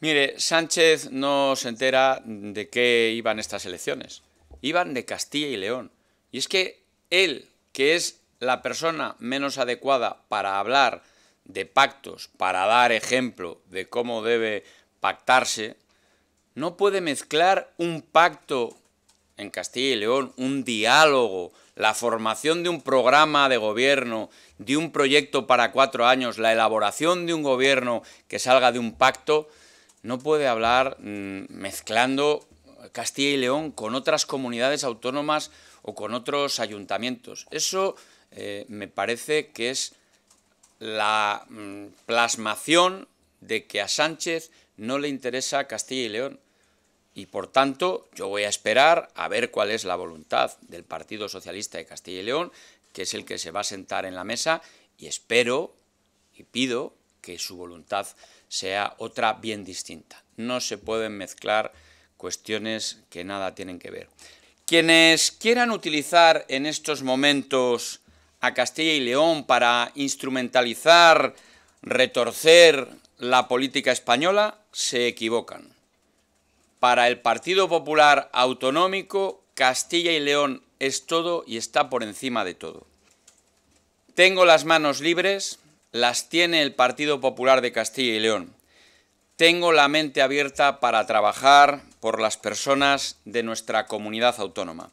Mire, Sánchez no se entera de qué iban estas elecciones. Iban de Castilla y León. Y es que él, que es la persona menos adecuada para hablar de pactos, para dar ejemplo de cómo debe pactarse, no puede mezclar un pacto en Castilla y León, un diálogo, la formación de un programa de gobierno, de un proyecto para cuatro años, la elaboración de un gobierno que salga de un pacto, no puede hablar mm, mezclando Castilla y León con otras comunidades autónomas o con otros ayuntamientos. Eso eh, me parece que es la mm, plasmación de que a Sánchez no le interesa Castilla y León. Y por tanto, yo voy a esperar a ver cuál es la voluntad del Partido Socialista de Castilla y León, que es el que se va a sentar en la mesa, y espero y pido que su voluntad sea otra bien distinta. No se pueden mezclar cuestiones que nada tienen que ver. Quienes quieran utilizar en estos momentos a Castilla y León para instrumentalizar, retorcer la política española, se equivocan. Para el Partido Popular Autonómico, Castilla y León es todo y está por encima de todo. Tengo las manos libres, las tiene el Partido Popular de Castilla y León. Tengo la mente abierta para trabajar por las personas de nuestra comunidad autónoma.